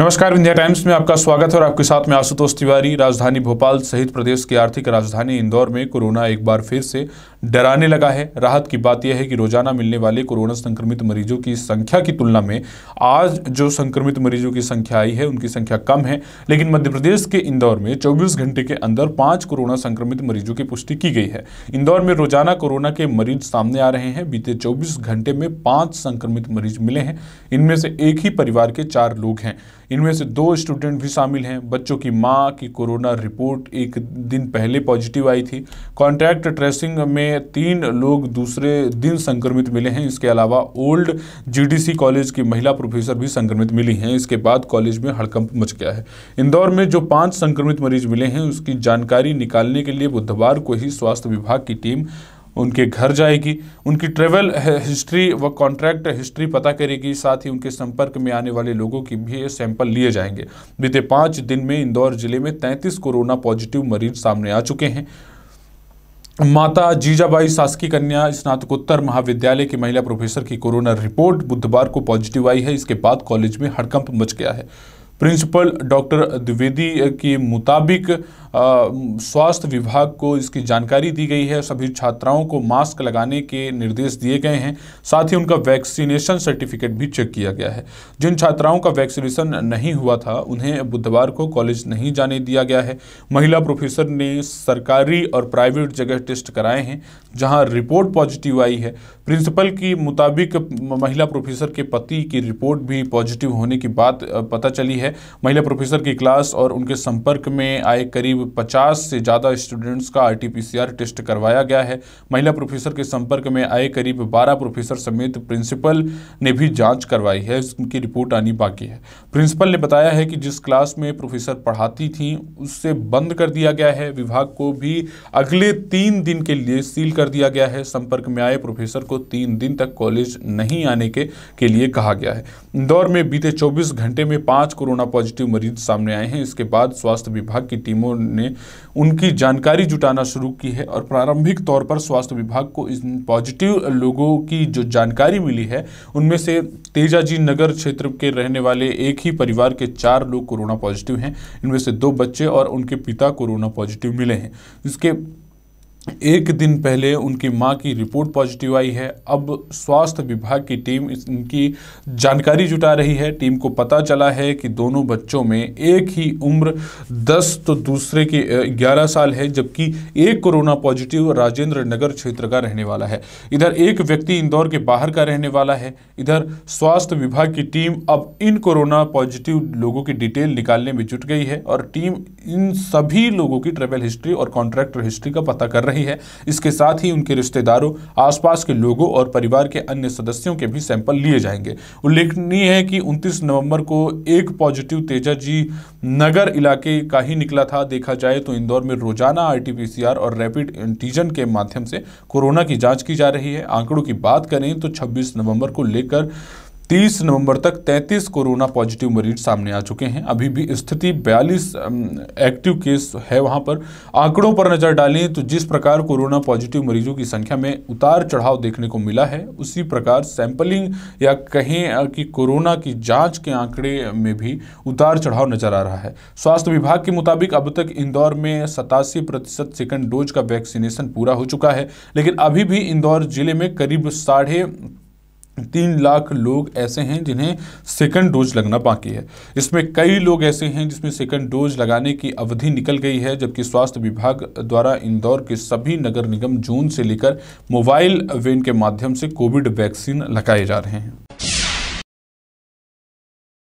नमस्कार India times में आपका स्वागत है और आपके साथ में आशुतोष तिवारी राजधानी भोपाल सहित प्रदेश की आर्थिक राजधानी इंदौर में कोरोना एक बार फिर से डराने लगा है राहत की बात यह है कि रोजाना मिलने वाले कोरोना संक्रमित मरीजों की संख्या की तुलना में आज जो संक्रमित मरीजों की संख्या आई है उनकी संख्या कम है लेकिन मध्य प्रदेश के इंदौर में 24 घंटे के अंदर पांच कोरोना संक्रमित मरीजों की पुष्टि की गई है इंदौर में रोजाना कोरोना के मरीज सामने आ रहे हैं बीते चौबीस घंटे में पांच संक्रमित मरीज मिले हैं इनमें से एक ही परिवार के चार लोग हैं इनमें से दो स्टूडेंट भी शामिल हैं बच्चों की माँ की कोरोना रिपोर्ट एक दिन पहले पॉजिटिव आई थी कॉन्टैक्ट ट्रेसिंग में में तीन लोग दूसरे दिन संक्रमित मिले हैं इसके अलावा ओल्ड जीडीसी कॉलेज की महिला प्रोफेसर भी संक्रमित मिली हैं इसके बाद कॉलेज में हड़कंप मच गया है इंदौर में जो पांच संक्रमित मरीज मिले हैं उसकी जानकारी निकालने के लिए बुधवार को ही स्वास्थ्य विभाग की टीम उनके घर जाएगी उनकी ट्रेवल हिस्ट्री व कॉन्ट्रैक्ट हिस्ट्री पता करेगी साथ ही उनके संपर्क में आने वाले लोगों की भी सैंपल लिए जाएंगे बीते पाँच दिन में इंदौर जिले में तैंतीस कोरोना पॉजिटिव मरीज सामने आ चुके हैं माता जीजाबाई शासकीय कन्या स्नातकोत्तर महाविद्यालय की महिला प्रोफेसर की कोरोना रिपोर्ट बुधवार को पॉजिटिव आई है इसके बाद कॉलेज में हड़कंप मच गया है प्रिंसिपल डॉक्टर द्विवेदी के मुताबिक स्वास्थ्य विभाग को इसकी जानकारी दी गई है सभी छात्राओं को मास्क लगाने के निर्देश दिए गए हैं साथ ही उनका वैक्सीनेशन सर्टिफिकेट भी चेक किया गया है जिन छात्राओं का वैक्सीनेशन नहीं हुआ था उन्हें बुधवार को कॉलेज नहीं जाने दिया गया है महिला प्रोफेसर ने सरकारी और प्राइवेट जगह टेस्ट कराए हैं जहाँ रिपोर्ट पॉजिटिव आई है प्रिंसिपल के मुताबिक महिला प्रोफेसर के पति की रिपोर्ट भी पॉजिटिव होने की बात पता चली है महिला प्रोफेसर की क्लास और उनके संपर्क में आए करीब करीब 50 से ज़्यादा स्टूडेंट्स का आरटीपीसीआर टेस्ट करवाया गया है महिला प्रोफेसर के संपर्क में आए करीब 12 प्रोफेसर समेत प्रिंसिपल ने भी जांच करवाई है उनकी रिपोर्ट आनी बाकी है प्रिंसिपल ने बताया है कि जिस क्लास में प्रोफेसर पढ़ाती थी उससे बंद कर दिया गया है विभाग को भी अगले तीन दिन के लिए सील कर दिया गया है संपर्क में आए प्रोफेसर को तीन दिन तक कॉलेज नहीं आने के, के लिए कहा गया है इंदौर में बीते चौबीस घंटे में पाँच कोरोना पॉजिटिव मरीज सामने आए हैं इसके बाद स्वास्थ्य विभाग की टीमों ने उनकी जानकारी जुटाना शुरू की है और प्रारंभिक तौर पर स्वास्थ्य विभाग को इन पॉजिटिव लोगों की जो जानकारी मिली है उनमें से तेजाजी नगर क्षेत्र के रहने वाले एक ही परिवार के चार लोग कोरोना पॉजिटिव हैं इनमें से दो बच्चे और उनके पिता कोरोना पॉजिटिव मिले हैं इसके एक दिन पहले उनकी मां की रिपोर्ट पॉजिटिव आई है अब स्वास्थ्य विभाग की टीम इनकी जानकारी जुटा रही है टीम को पता चला है कि दोनों बच्चों में एक ही उम्र 10 तो दूसरे के 11 साल है जबकि एक कोरोना पॉजिटिव राजेंद्र नगर क्षेत्र का रहने वाला है इधर एक व्यक्ति इंदौर के बाहर का रहने वाला है इधर स्वास्थ्य विभाग की टीम अब इन कोरोना पॉजिटिव लोगों की डिटेल निकालने में जुट गई है और टीम इन सभी लोगों की ट्रेवल हिस्ट्री और कॉन्ट्रैक्टर हिस्ट्री का पता कर रही रही है इसके साथ ही उनके रिश्तेदारों आसपास के लोगों और परिवार के अन्य सदस्यों के भी सैंपल लिए जाएंगे उल्लेखनीय है कि 29 नवंबर को एक पॉजिटिव तेजा जी नगर इलाके का ही निकला था देखा जाए तो इंदौर में रोजाना आर और रैपिड एंटीजन के माध्यम से कोरोना की जाँच की जा रही है आंकड़ों की बात करें तो छब्बीस नवम्बर को लेकर 30 नवंबर तक 33 कोरोना पॉजिटिव मरीज सामने आ चुके हैं अभी भी स्थिति 42 एक्टिव केस है वहां पर आंकड़ों पर नज़र डालें तो जिस प्रकार कोरोना पॉजिटिव मरीजों की संख्या में उतार चढ़ाव देखने को मिला है उसी प्रकार सैंपलिंग या कहें कि कोरोना की जांच के आंकड़े में भी उतार चढ़ाव नजर आ रहा है स्वास्थ्य विभाग के मुताबिक अब तक इंदौर में सतासी प्रतिशत सेकेंड डोज का वैक्सीनेशन पूरा हो चुका है लेकिन अभी भी इंदौर जिले में करीब साढ़े तीन लाख लोग ऐसे हैं जिन्हें सेकंड डोज लगना बाकी है इसमें कई लोग ऐसे हैं जिसमें सेकंड डोज लगाने की अवधि निकल गई है जबकि स्वास्थ्य विभाग द्वारा इंदौर के सभी नगर निगम जोन से लेकर मोबाइल वैन के माध्यम से कोविड वैक्सीन लगाए जा रहे हैं